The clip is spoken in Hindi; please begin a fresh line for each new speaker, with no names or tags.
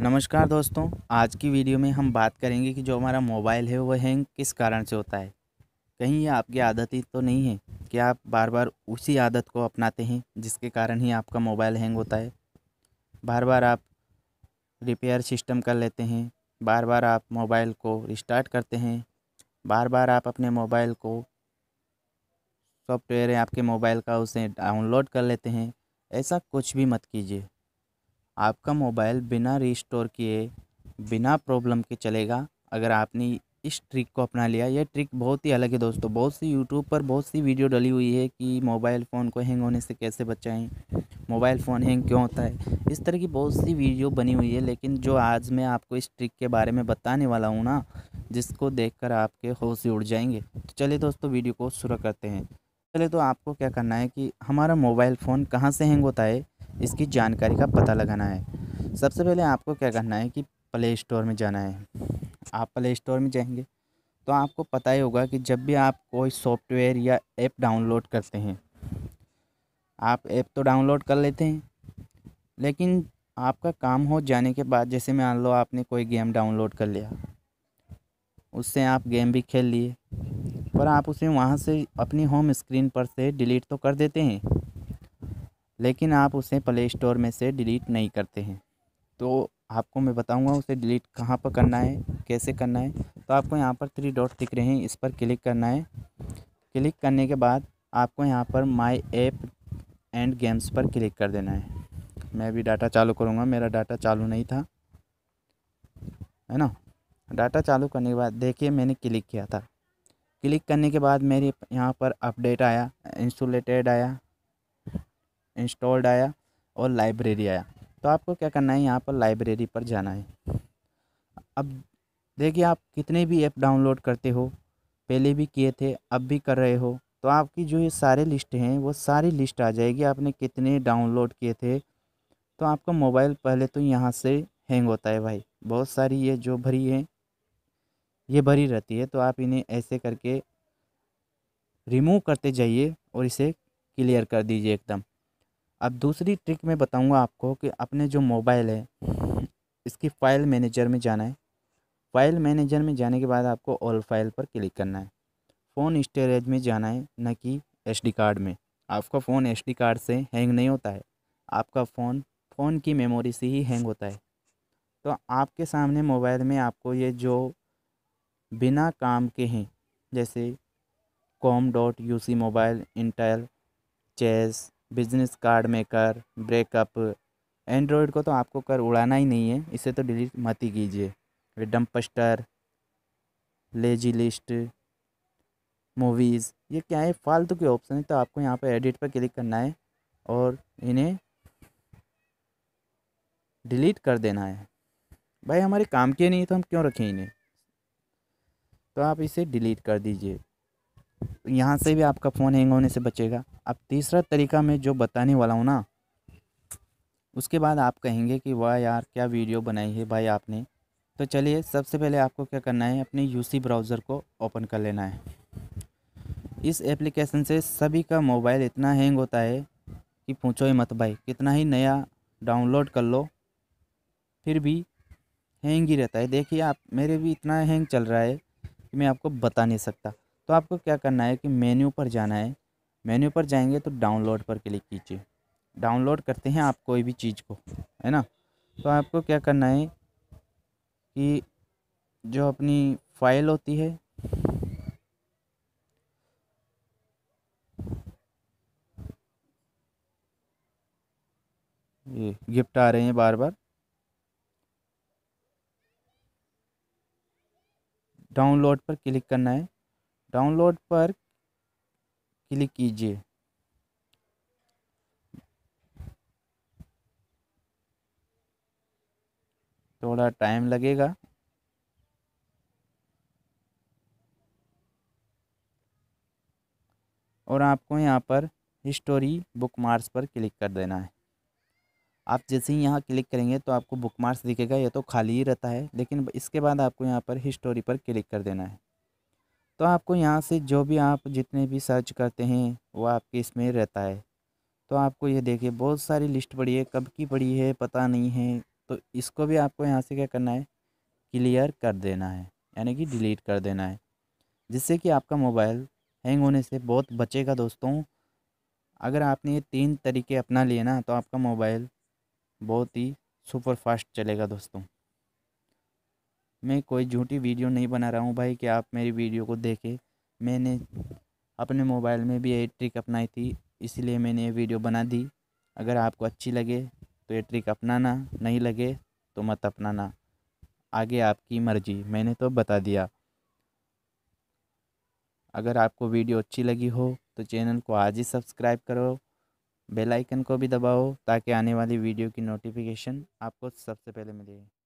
नमस्कार दोस्तों आज की वीडियो में हम बात करेंगे कि जो हमारा मोबाइल है वह हैंग किस कारण से होता है कहीं ये आपकी आदत ही तो नहीं है कि आप बार बार उसी आदत को अपनाते हैं जिसके कारण ही आपका मोबाइल हैंग होता है बार बार आप रिपेयर सिस्टम कर लेते हैं बार बार आप मोबाइल को रिस्टार्ट करते हैं बार बार आप अपने मोबाइल को सॉफ्टवेयर आपके मोबाइल का उसे डाउनलोड कर लेते हैं ऐसा कुछ भी मत कीजिए आपका मोबाइल बिना रिस्टोर किए बिना प्रॉब्लम के चलेगा अगर आपने इस ट्रिक को अपना लिया यह ट्रिक बहुत ही अलग है दोस्तों बहुत सी यूट्यूब पर बहुत सी वीडियो डली हुई है कि मोबाइल फ़ोन को हैंग होने से कैसे बचाएं मोबाइल फ़ोन हैंग क्यों होता है इस तरह की बहुत सी वीडियो बनी हुई है लेकिन जो आज मैं आपको इस ट्रिक के बारे में बताने वाला हूँ ना जिसको देख आपके होश ही उड़ जाएंगे तो चलिए दोस्तों वीडियो को शुरू करते हैं चले तो आपको क्या करना है कि हमारा मोबाइल फ़ोन कहाँ से हैंग होता है इसकी जानकारी का पता लगाना है सबसे पहले आपको क्या करना है कि प्ले स्टोर में जाना है आप प्ले स्टोर में जाएंगे तो आपको पता ही होगा कि जब भी आप कोई सॉफ्टवेयर या ऐप डाउनलोड करते हैं आप ऐप तो डाउनलोड कर लेते हैं लेकिन आपका काम हो जाने के बाद जैसे मान लो आपने कोई गेम डाउनलोड कर लिया उससे आप गेम भी खेल लिए पर आप उसे वहाँ से अपनी होम स्क्रीन पर से डिलीट तो कर देते हैं लेकिन आप उसे प्ले स्टोर में से डिलीट नहीं करते हैं तो आपको मैं बताऊंगा उसे डिलीट कहाँ पर करना है कैसे करना है तो आपको यहाँ पर थ्री डॉट दिख रहे हैं इस पर क्लिक करना है क्लिक करने के बाद आपको यहाँ पर माई ऐप एंड गेम्स पर क्लिक कर देना है मैं अभी डाटा चालू करूँगा मेरा डाटा चालू नहीं था है ना डाटा चालू करने के बाद देखिए मैंने क्लिक किया था क्लिक करने के बाद मेरे यहाँ पर अपडेट आया इंसुलेटेड आया इंस्टॉल्ड आया और लाइब्रेरी आया तो आपको क्या करना है यहाँ पर लाइब्रेरी पर जाना है अब देखिए आप कितने भी ऐप डाउनलोड करते हो पहले भी किए थे अब भी कर रहे हो तो आपकी जो ये सारे लिस्ट हैं वो सारी लिस्ट आ जाएगी आपने कितने डाउनलोड किए थे तो आपका मोबाइल पहले तो यहाँ से हैंग होता है भाई बहुत सारी ये जो भरी है ये भरी रहती है तो आप इन्हें ऐसे करके रिमूव करते जाइए और इसे क्लियर कर दीजिए एकदम अब दूसरी ट्रिक मैं बताऊंगा आपको कि अपने जो मोबाइल है इसकी फ़ाइल मैनेजर में जाना है फ़ाइल मैनेजर में जाने के बाद आपको ऑल फाइल पर क्लिक करना है फ़ोन स्टोरेज में जाना है न कि एसडी कार्ड में आपका फ़ोन एसडी कार्ड से हैंग नहीं होता है आपका फ़ोन फ़ोन की मेमोरी से ही हैंग होता है तो आपके सामने मोबाइल में आपको ये जो बिना काम के हैं जैसे com dot u c mobile Intel chess business card maker breakup android को तो आपको कर उड़ाना ही नहीं है इसे तो डिलीट मत ही कीजिए डम्पस्टर लेजी लिस्ट मूवीज़ ये क्या है फालतू के ऑप्शन है तो आपको यहाँ पर एडिट पर क्लिक करना है और इन्हें डिलीट कर देना है भाई हमारे काम के नहीं तो हम क्यों रखें इन्हें तो आप इसे डिलीट कर दीजिए यहाँ से भी आपका फ़ोन हैंग होने से बचेगा अब तीसरा तरीका मैं जो बताने वाला हूँ ना उसके बाद आप कहेंगे कि वाह यार क्या वीडियो बनाई है भाई आपने तो चलिए सबसे पहले आपको क्या करना है अपने यूसी ब्राउज़र को ओपन कर लेना है इस एप्लीकेशन से सभी का मोबाइल इतना हैंग होता है कि पूछो ही मत भाई कितना ही नया डाउनलोड कर लो फिर भी हैंग ही रहता है देखिए आप मेरे भी इतना हैंग चल रहा है कि मैं आपको बता नहीं सकता तो आपको क्या करना है कि मेन्यू पर जाना है मेन्यू पर जाएंगे तो डाउनलोड पर क्लिक कीजिए डाउनलोड करते हैं आप कोई भी चीज़ को है ना तो आपको क्या करना है कि जो अपनी फाइल होती है ये गिफ्ट आ रहे हैं बार बार डाउनलोड पर क्लिक करना है डाउनलोड पर क्लिक कीजिए थोड़ा टाइम लगेगा और आपको यहाँ पर हिस्टोरी बुक मार्क्स पर क्लिक कर देना है आप जैसे ही यहाँ क्लिक करेंगे तो आपको बुक मार्क्स दिखेगा ये तो खाली ही रहता है लेकिन इसके बाद आपको यहाँ पर हिस्टोरी पर क्लिक कर देना है तो आपको यहाँ से जो भी आप जितने भी सर्च करते हैं वो आपके इसमें रहता है तो आपको ये देखिए बहुत सारी लिस्ट पड़ी है कब की पड़ी है पता नहीं है तो इसको भी आपको यहाँ से क्या करना है क्लियर कर देना है यानी कि डिलीट कर देना है जिससे कि आपका मोबाइल हैंग होने से बहुत बचेगा दोस्तों अगर आपने ये तीन तरीके अपना लिए ना तो आपका मोबाइल बहुत ही सुपर फास्ट चलेगा दोस्तों मैं कोई झूठी वीडियो नहीं बना रहा हूँ भाई कि आप मेरी वीडियो को देखें मैंने अपने मोबाइल में भी ये ट्रिक अपनाई थी इसलिए मैंने ये वीडियो बना दी अगर आपको अच्छी लगे तो ये ट्रिक अपनाना नहीं लगे तो मत अपनाना आगे आपकी मर्जी मैंने तो बता दिया अगर आपको वीडियो अच्छी लगी हो तो चैनल को आज ही सब्सक्राइब करो बेल आइकन को भी दबाओ ताकि आने वाली वीडियो की नोटिफिकेशन आपको सबसे पहले मिले